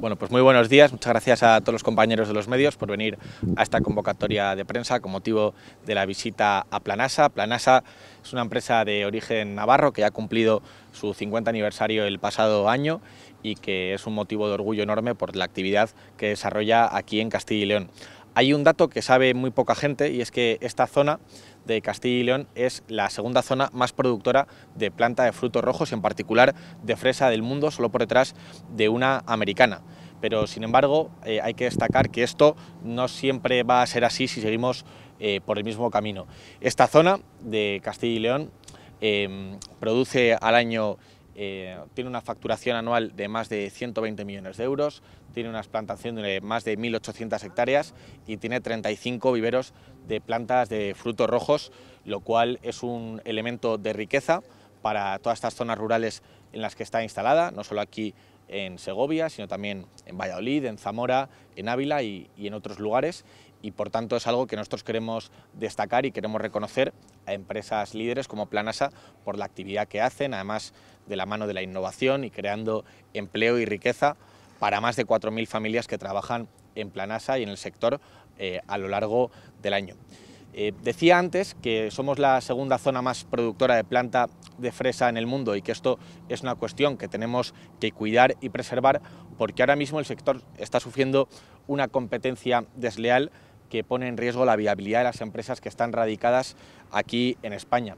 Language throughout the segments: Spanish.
Bueno, pues muy buenos días. Muchas gracias a todos los compañeros de los medios por venir a esta convocatoria de prensa con motivo de la visita a Planasa. Planasa es una empresa de origen navarro que ha cumplido su 50 aniversario el pasado año y que es un motivo de orgullo enorme por la actividad que desarrolla aquí en Castilla y León. Hay un dato que sabe muy poca gente y es que esta zona de Castilla y León es la segunda zona más productora de planta de frutos rojos, y en particular de fresa del mundo, solo por detrás de una americana. Pero sin embargo eh, hay que destacar que esto no siempre va a ser así si seguimos eh, por el mismo camino. Esta zona de Castilla y León em, produce al año eh, tiene una facturación anual de más de 120 millones de euros, tiene una plantación de más de 1.800 hectáreas y tiene 35 viveros de plantas de frutos rojos, lo cual es un elemento de riqueza para todas estas zonas rurales en las que está instalada, no solo aquí en Segovia, sino también en Valladolid, en Zamora, en Ávila y, en otros lugares y por tanto es algo que nosotros queremos destacar y queremos reconocer a empresas líderes como Planasa por la actividad que hacen, además de la mano de la innovación y creando empleo y riqueza para más de 4.000 familias que trabajan en Planasa y en el sector eh, a lo largo del año. Eh, decía antes que somos la segunda zona más productora de planta de fresa en el mundo y que esto es una cuestión que tenemos que cuidar y preservar porque ahora mismo el sector está sufriendo una competencia desleal que pone en riesgo la viabilidad de las empresas que están radicadas aquí en España.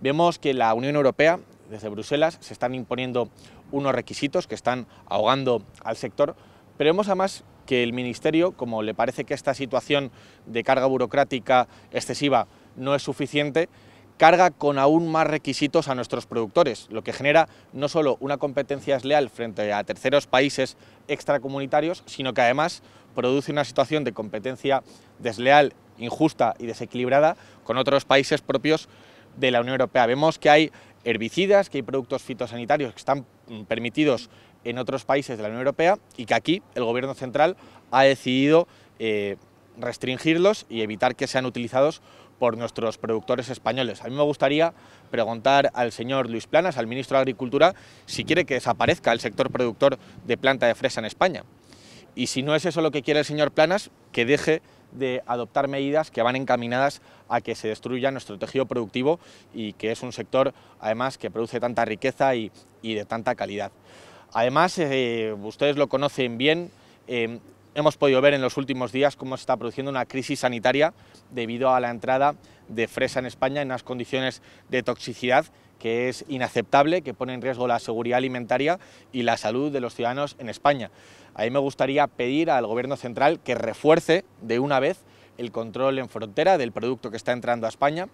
Vemos que la Unión Europea, desde Bruselas, se están imponiendo unos requisitos que están ahogando al sector, pero vemos además que el Ministerio, como le parece que esta situación de carga burocrática excesiva no es suficiente, carga con aún más requisitos a nuestros productores, lo que genera no solo una competencia desleal frente a terceros países extracomunitarios, sino que además produce una situación de competencia desleal, injusta y desequilibrada con otros países propios de la Unión Europea. Vemos que hay herbicidas, que hay productos fitosanitarios que están mm, permitidos en otros países de la Unión Europea y que aquí el Gobierno central ha decidido eh, restringirlos y evitar que sean utilizados por nuestros productores españoles. A mí me gustaría preguntar al señor Luis Planas, al ministro de Agricultura, si quiere que desaparezca el sector productor de planta de fresa en España. Y si no es eso lo que quiere el señor Planas, que deje de adoptar medidas que van encaminadas a que se destruya nuestro tejido productivo y que es un sector, además, que produce tanta riqueza y de tanta calidad. Además, eh, ustedes lo conocen bien, eh, hemos podido ver en los últimos días cómo se está produciendo una crisis sanitaria debido a la entrada de fresa en España en unas condiciones de toxicidad que es inaceptable, que pone en riesgo la seguridad alimentaria y la salud de los ciudadanos en España. A mí me gustaría pedir al Gobierno central que refuerce de una vez el control en frontera del producto que está entrando a España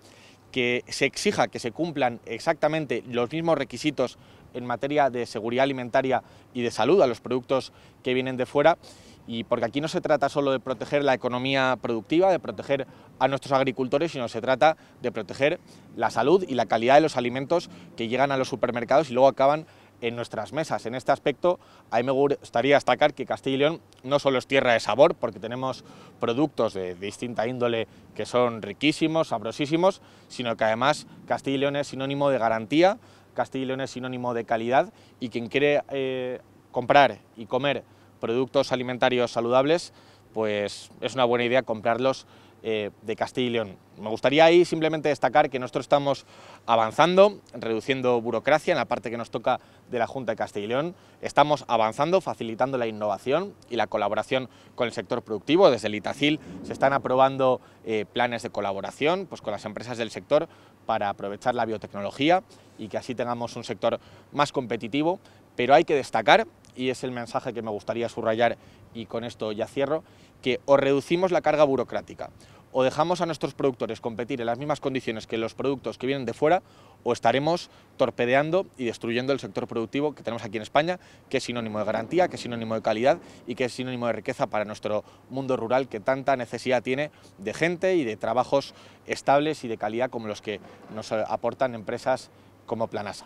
que se exija que se cumplan exactamente los mismos requisitos en materia de seguridad alimentaria y de salud a los productos que vienen de fuera y porque aquí no se trata solo de proteger la economía productiva, de proteger a nuestros agricultores, sino se trata de proteger la salud y la calidad de los alimentos que llegan a los supermercados y luego acaban en nuestras mesas. En este aspecto, a mí me gustaría destacar que Castilla y León no solo es tierra de sabor, porque tenemos productos de distinta índole que son riquísimos, sabrosísimos, sino que además Castilla y León es sinónimo de garantía, Castilla y León es sinónimo de calidad y quien quiere eh, comprar y comer productos alimentarios saludables, pues es una buena idea comprarlos eh, de Castilla y León. Me gustaría ahí simplemente destacar que nosotros estamos avanzando, reduciendo burocracia en la parte que nos toca de la Junta de Castilla y León. Estamos avanzando, facilitando la innovación y la colaboración con el sector productivo. Desde el Itacil se están aprobando eh, planes de colaboración pues, con las empresas del sector para aprovechar la biotecnología y que así tengamos un sector más competitivo. Pero hay que destacar, y es el mensaje que me gustaría subrayar y con esto ya cierro, que o reducimos la carga burocrática o dejamos a nuestros productores competir en las mismas condiciones que los productos que vienen de fuera o estaremos torpedeando y destruyendo el sector productivo que tenemos aquí en España, que es sinónimo de garantía, que es sinónimo de calidad y que es sinónimo de riqueza para nuestro mundo rural que tanta necesidad tiene de gente y de trabajos estables y de calidad como los que nos aportan empresas como Planasa.